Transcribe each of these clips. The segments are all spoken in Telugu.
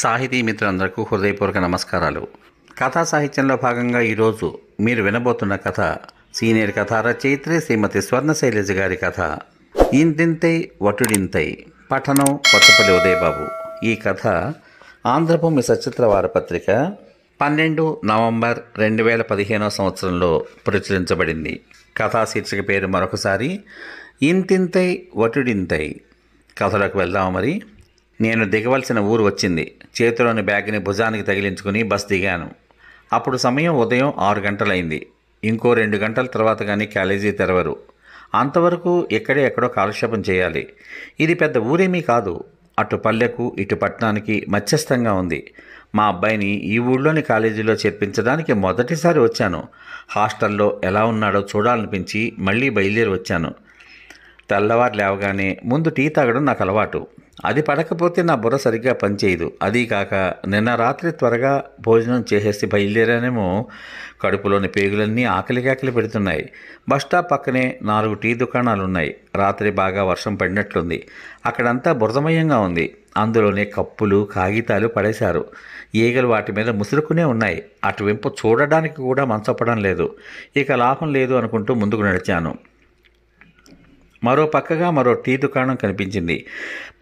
సాహితీ మిత్రులందరకు హృదయపూర్వక నమస్కారాలు కథా సాహిత్యంలో భాగంగా ఈరోజు మీరు వినబోతున్న కథ సీనియర్ కథా రచయిత్రి శ్రీమతి స్వర్ణ శైలజ గారి కథ ఇంతింతై వటుడింతై పఠనం కొత్తపల్లి ఉదయబాబు ఈ కథ ఆంధ్రభూమి సచిత్ర వారపత్రిక పన్నెండు నవంబర్ రెండు వేల పదిహేనో సంవత్సరంలో ప్రచురించబడింది కథా శీర్షిక పేరు మరొకసారి ఇంతింతై వటుడింతై కథలకు వెళ్దాం మరి నేను దిగవలసిన ఊరు వచ్చింది చేతిలోని బ్యాగ్ని భుజానికి తగిలించుకుని బస్ దిగాను అప్పుడు సమయం ఉదయం ఆరు గంటలైంది ఇంకో రెండు గంటల తర్వాత కానీ కాలేజీ తెరవరు అంతవరకు ఎక్కడే ఎక్కడో కాలక్షేపం చేయాలి ఇది పెద్ద ఊరేమీ కాదు అటు పల్లెకు ఇటు పట్టణానికి మధ్యస్థంగా ఉంది మా అబ్బాయిని ఈ ఊళ్ళోని కాలేజీలో చేర్పించడానికి మొదటిసారి వచ్చాను హాస్టల్లో ఎలా ఉన్నాడో చూడాలనిపించి మళ్ళీ బయలుదేరి వచ్చాను తెల్లవారు లేవగానే ముందు టీ తాగడం నాకు అలవాటు అది పడకపోతే నా బుర్ర సరిగ్గా పనిచేయదు అది కాక నిన్న రాత్రి త్వరగా భోజనం చేసేసి బయలుదేరానేమో కడుపులోని పేగులన్నీ ఆకలికాకలి పెడుతున్నాయి బస్టాప్ పక్కనే నాలుగు టీ దుకాణాలు ఉన్నాయి రాత్రి బాగా వర్షం పడినట్లుంది అక్కడంతా బురదమయంగా ఉంది అందులోనే కప్పులు కాగితాలు పడేశారు ఈగలు వాటి మీద ముసురుకునే ఉన్నాయి అటువెంపు చూడడానికి కూడా మనసొప్పడం లేదు ఇక లాభం లేదు అనుకుంటూ ముందుకు నడిచాను మరో పక్కగా మరో టీ దుకాణం కనిపించింది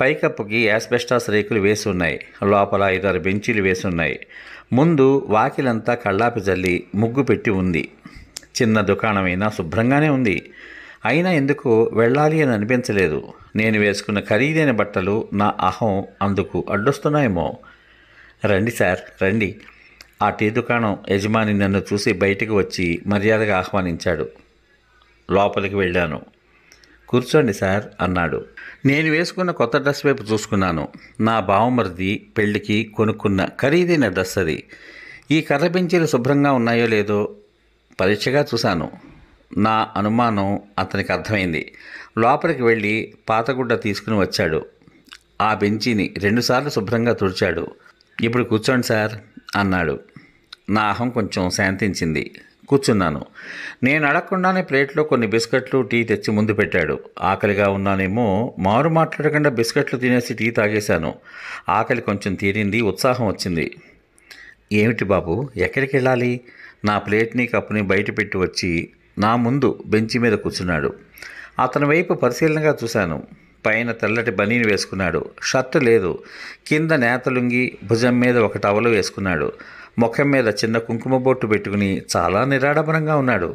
పైకప్పుకి యాస్బెస్టాస్ రేకులు వేసి ఉన్నాయి లోపల ఐదారు బెంచీలు వేసి ఉన్నాయి ముందు వాకిలంతా కళ్ళాపి జల్లి ముగ్గు పెట్టి ఉంది చిన్న దుకాణమైనా శుభ్రంగానే ఉంది అయినా ఎందుకు వెళ్ళాలి అని అనిపించలేదు నేను వేసుకున్న ఖరీదైన బట్టలు నా అహం అందుకు అడ్డొస్తున్నాయేమో రండి సార్ రండి ఆ టీ దుకాణం యజమాని నన్ను చూసి బయటకు వచ్చి మర్యాదగా ఆహ్వానించాడు లోపలికి వెళ్ళాను కూర్చోండి సార్ అన్నాడు నేను వేసుకున్న కొత్త డ్రెస్ వైపు చూసుకున్నాను నా బావమరిది పెళ్లికి కొనుక్కున్న ఖరీదైన డ్రెస్ అది ఈ కర్ర బెంచీలు శుభ్రంగా ఉన్నాయో లేదో పరీక్షగా చూశాను నా అనుమానం అతనికి అర్థమైంది లోపలికి వెళ్ళి పాతగుడ్డ తీసుకుని వచ్చాడు ఆ బెంచీని రెండుసార్లు శుభ్రంగా తుడిచాడు ఇప్పుడు కూర్చోండి సార్ అన్నాడు నా అహం కొంచెం శాంతించింది కూర్చున్నాను నేను అడగకుండానే ప్లేట్లో కొన్ని బిస్కెట్లు టీ తెచ్చి ముందు పెట్టాడు ఆకలిగా ఉన్నానేమో మారు మాట్లాడకుండా బిస్కెట్లు తినేసి టీ తాగేశాను ఆకలి కొంచెం తీరింది ఉత్సాహం వచ్చింది ఏమిటి బాబు ఎక్కడికి వెళ్ళాలి నా ప్లేట్ని కప్పుని బయట పెట్టి వచ్చి నా ముందు బెంచి మీద కూర్చున్నాడు అతని వైపు పరిశీలనగా చూశాను పైన తెల్లటి బనీని వేసుకున్నాడు షర్టు లేదు కింద నేతలుంగి భుజం మీద ఒక టవలు వేసుకున్నాడు ముఖం మీద చిన్న కుంకుమ బొట్టు పెట్టుకుని చాలా నిరాడంబరంగా ఉన్నాడు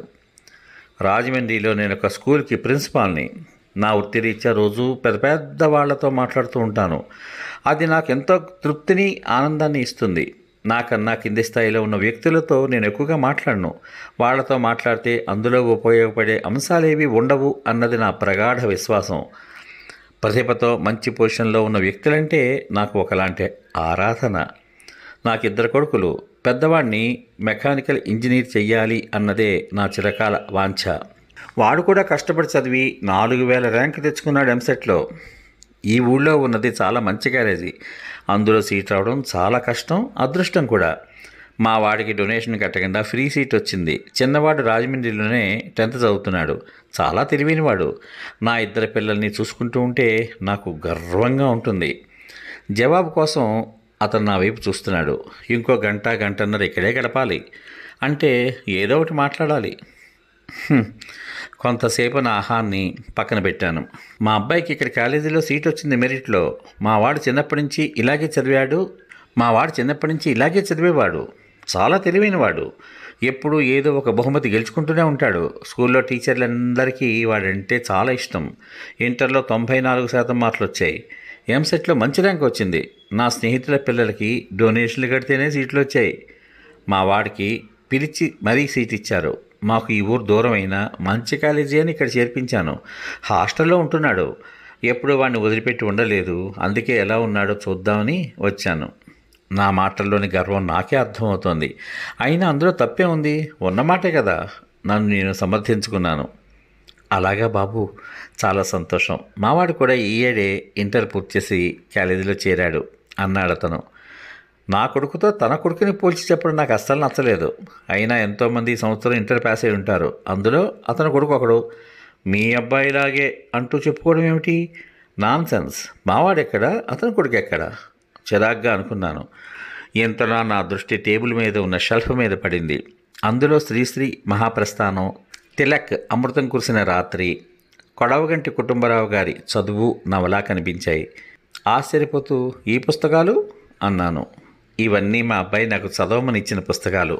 రాజమండ్రిలో నేను ఒక స్కూల్కి ప్రిన్సిపాల్ని నా వృత్తిరీత్యా రోజు పెద్ద పెద్ద వాళ్లతో మాట్లాడుతూ ఉంటాను అది నాకు ఎంతో తృప్తిని ఆనందాన్ని ఇస్తుంది నాకన్నా కింది స్థాయిలో ఉన్న వ్యక్తులతో నేను ఎక్కువగా మాట్లాడను వాళ్లతో మాట్లాడితే అందులో ఉపయోగపడే అంశాలేవి ఉండవు అన్నది నా ప్రగాఢ విశ్వాసం ప్రతిభతో మంచి పొజిషన్లో ఉన్న వ్యక్తులంటే నాకు ఒకలాంటి ఆరాధన నాకు ఇద్దరు కొడుకులు పెద్దవాడిని మెకానికల్ ఇంజనీర్ చెయ్యాలి అన్నదే నా చిరకాల వాంఛ వాడు కూడా కష్టపడి చదివి నాలుగు వేల ర్యాంక్ తెచ్చుకున్నాడు ఎంసెట్లో ఈ ఊళ్ళో ఉన్నది చాలా మంచి క్యారేజీ అందులో సీట్ రావడం చాలా కష్టం అదృష్టం కూడా మా వాడికి డొనేషన్ కట్టకుండా ఫ్రీ సీట్ వచ్చింది చిన్నవాడు రాజమండ్రిలోనే టెన్త్ చదువుతున్నాడు చాలా తెలివైనవాడు నా ఇద్దరు పిల్లల్ని చూసుకుంటూ ఉంటే నాకు గర్వంగా ఉంటుంది జవాబు కోసం అతను నా వైపు చూస్తున్నాడు ఇంకో గంట గంటన్నర ఇక్కడే గడపాలి అంటే ఏదో ఒకటి మాట్లాడాలి కొంతసేపు నా ఆహాన్ని పక్కన పెట్టాను మా అబ్బాయికి ఇక్కడ కాలేజీలో సీట్ వచ్చింది మెరిట్లో మా వాడు చిన్నప్పటి నుంచి ఇలాగే చదివాడు మా వాడు చిన్నప్పటి నుంచి ఇలాగే చదివేవాడు చాలా తెలివైనవాడు ఎప్పుడు ఏదో ఒక బహుమతి గెలుచుకుంటూనే ఉంటాడు స్కూల్లో టీచర్లందరికీ వాడంటే చాలా ఇష్టం ఇంటర్లో తొంభై నాలుగు శాతం మార్కులు వచ్చాయి ఎంసెట్లో మంచి ర్యాంక్ వచ్చింది నా స్నేహితుల పిల్లలకి డొనేషన్లు కడితేనే సీట్లు వచ్చాయి మా వాడికి పిలిచి మరీ సీట్ ఇచ్చారు మాకు ఈ ఊరు దూరం అయినా మంచి కాలేజీ అని ఇక్కడ చేర్పించాను హాస్టల్లో ఉంటున్నాడు ఎప్పుడు వాడిని వదిలిపెట్టి ఉండలేదు అందుకే ఎలా ఉన్నాడో చూద్దామని వచ్చాను నా మాటల్లోని గర్వం నాకే అర్థమవుతోంది అయినా అందులో తప్పే ఉంది ఉన్నమాటే కదా నన్ను నేను సమర్థించుకున్నాను అలాగా బాబు చాలా సంతోషం మావాడు కూడా ఈ ఏడే ఇంటర్ పూర్తి చేసి కాలేజీలో చేరాడు అన్నాడు అతను నా కొడుకుతో తన కొడుకుని పోల్చి చెప్పడం నాకు అస్సలు నచ్చలేదు అయినా ఎంతోమంది ఈ సంవత్సరం ఇంటర్ పాస్ అయి ఉంటారు అందులో అతని కొడుకు ఒకడు మీ అబ్బాయిలాగే అంటూ చెప్పుకోవడం ఏమిటి నాన్ సెన్స్ మావాడెక్కడ అతని కొడుకు ఎక్కడ చిరాగ్గా అనుకున్నాను ఇంతలా నా దృష్టి టేబుల్ మీద ఉన్న షెల్ఫ్ మీద పడింది అందులో శ్రీశ్రీ మహాప్రస్థానం తిలక్ అమృతం కురిసిన రాత్రి కొడవగంటి కుటుంబరావు గారి చదువు నవలా కనిపించాయి ఆశ్చర్యపోతూ ఈ పుస్తకాలు అన్నాను ఇవన్నీ మా అబ్బాయి నాకు చదవమని ఇచ్చిన పుస్తకాలు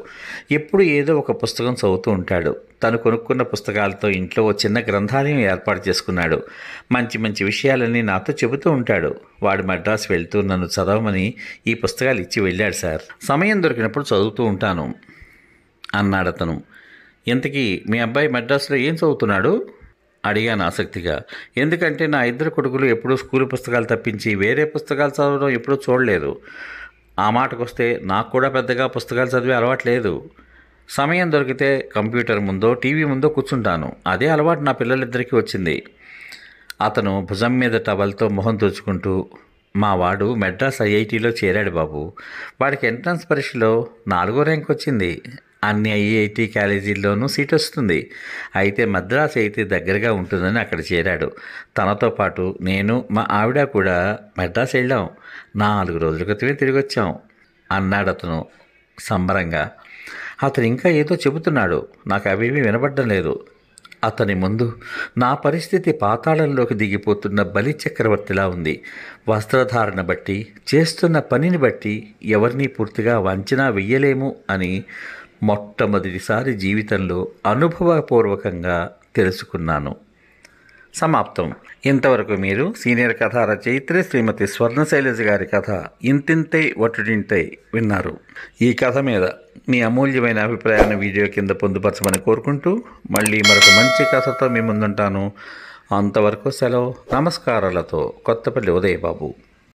ఎప్పుడు ఏదో ఒక పుస్తకం చదువుతూ ఉంటాడు తను కొనుక్కున్న పుస్తకాలతో ఇంట్లో ఓ చిన్న గ్రంథాలయం ఏర్పాటు చేసుకున్నాడు మంచి మంచి విషయాలన్నీ నాతో చెబుతూ ఉంటాడు వాడు మద్రాసు వెళ్తూ నన్ను చదవమని ఈ పుస్తకాలు ఇచ్చి వెళ్ళాడు సార్ సమయం దొరికినప్పుడు చదువుతూ ఉంటాను అన్నాడతను ఇంతకీ మీ అబ్బాయి మద్రాసులో ఏం చదువుతున్నాడు అడిగాను ఆసక్తిగా ఎందుకంటే నా ఇద్దరు కొడుకులు ఎప్పుడూ స్కూల్ పుస్తకాలు తప్పించి వేరే పుస్తకాలు చదవడం ఎప్పుడూ చూడలేదు ఆ మాటకు వస్తే నాకు కూడా పెద్దగా పుస్తకాలు చదివే అలవాట్లేదు సమయం దొరికితే కంప్యూటర్ ముందో టీవీ ముందో కూర్చుంటాను అదే అలవాటు నా పిల్లలిద్దరికీ వచ్చింది అతను భుజం మీద టవల్తో మొహం తుడుచుకుంటూ మా వాడు మెడ్రాస్ ఐఐటిలో చేరాడు బాబు వాడికి ఎంట్రన్స్ పరీక్షలో నాలుగో ర్యాంక్ వచ్చింది అన్ని ఐఐటి కాలేజీల్లోనూ సీట్ వస్తుంది అయితే మద్రాసు అయితే దగ్గరగా ఉంటుందని అక్కడ చేరాడు తనతో పాటు నేను మా ఆవిడ కూడా మద్రాసు వెళ్ళాం నాలుగు రోజుల క్రితమే తిరిగి వచ్చాం అన్నాడు అతను సంబరంగా అతను ఇంకా ఏదో చెబుతున్నాడు నాకు అవేమీ వినబడడం లేదు అతని ముందు నా పరిస్థితి పాతాళంలోకి దిగిపోతున్న బలి చక్రవర్తిలా ఉంది వస్త్రధారణ బట్టి చేస్తున్న పనిని బట్టి ఎవరినీ పూర్తిగా వంచనా వెయ్యలేము అని మొట్టమొదటిసారి జీవితంలో అనుభవపూర్వకంగా తెలుసుకున్నాను సమాప్తం ఇంతవరకు మీరు సీనియర్ కథా రచయిత్రి శ్రీమతి స్వర్ణ గారి కథ ఇంతింతై ఒట్టుడింతై విన్నారు ఈ కథ మీద మీ అమూల్యమైన అభిప్రాయాన్ని వీడియో కింద పొందుపరచమని కోరుకుంటూ మళ్ళీ మరొక మంచి కథతో మీ ముందుంటాను అంతవరకు సెలవు నమస్కారాలతో కొత్తపల్లి ఉదయబాబు